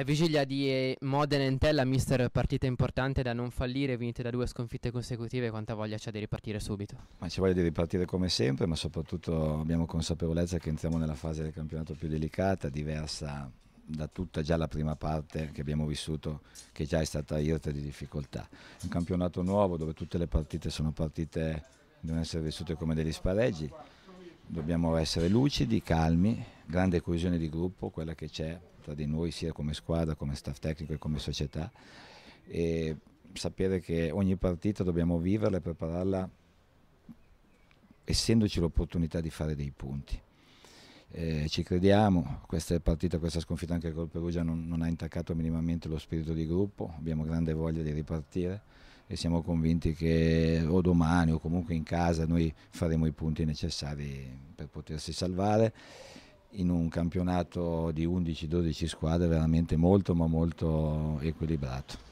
La vigilia di eh, Modena e Entella, mister, partita importante da non fallire, vinte da due sconfitte consecutive, quanta voglia c'è di ripartire subito? Ma c'è voglia di ripartire come sempre, ma soprattutto abbiamo consapevolezza che entriamo nella fase del campionato più delicata, diversa da tutta già la prima parte che abbiamo vissuto, che già è stata irta di difficoltà. Un campionato nuovo dove tutte le partite sono partite, devono essere vissute come degli spareggi, dobbiamo essere lucidi, calmi, grande coesione di gruppo, quella che c'è tra di noi sia come squadra, come staff tecnico e come società e sapere che ogni partita dobbiamo viverla e prepararla essendoci l'opportunità di fare dei punti. Eh, ci crediamo, questa partita, questa sconfitta anche col Perugia non, non ha intaccato minimamente lo spirito di gruppo, abbiamo grande voglia di ripartire e siamo convinti che o domani o comunque in casa noi faremo i punti necessari per potersi salvare in un campionato di 11-12 squadre veramente molto ma molto equilibrato.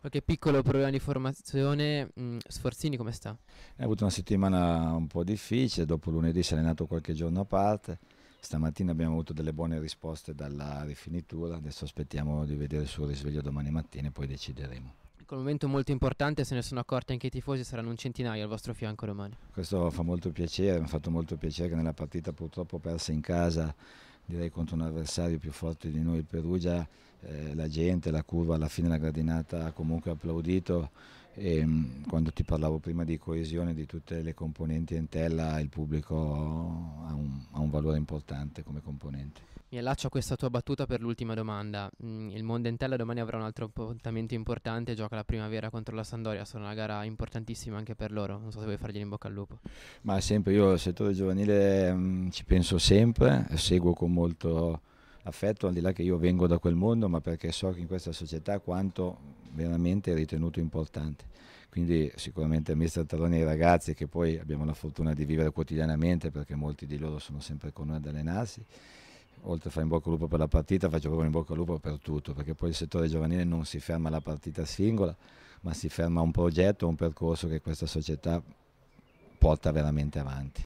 Qualche piccolo problema di formazione, mm, Sforzini come sta? Eh, ha avuto una settimana un po' difficile, dopo lunedì si è allenato qualche giorno a parte, stamattina abbiamo avuto delle buone risposte dalla rifinitura, adesso aspettiamo di vedere il suo risveglio domani mattina e poi decideremo. Col momento molto importante, se ne sono accorti anche i tifosi, saranno un centinaio al vostro fianco domani. Questo fa molto piacere, mi ha fatto molto piacere che nella partita purtroppo persa in casa, direi contro un avversario più forte di noi, il Perugia, eh, la gente, la curva, alla fine la gradinata ha comunque applaudito e, ehm, quando ti parlavo prima di coesione di tutte le componenti Entella, il pubblico ha un, ha un valore importante come componente. Mi allaccio a questa tua battuta per l'ultima domanda. Mm, il mondo Entella domani avrà un altro appuntamento importante, gioca la primavera contro la Sandoria, sarà una gara importantissima anche per loro, non so se vuoi fargli in bocca al lupo. Ma sempre io al settore giovanile mm, ci penso sempre, seguo con molto affetto, al di là che io vengo da quel mondo, ma perché so che in questa società quanto veramente ritenuto importante. Quindi sicuramente il Mister Taroni e i ragazzi che poi abbiamo la fortuna di vivere quotidianamente perché molti di loro sono sempre con noi ad allenarsi, oltre a fare in bocca al lupo per la partita faccio proprio in bocca al lupo per tutto perché poi il settore giovanile non si ferma alla partita singola ma si ferma a un progetto, a un percorso che questa società porta veramente avanti.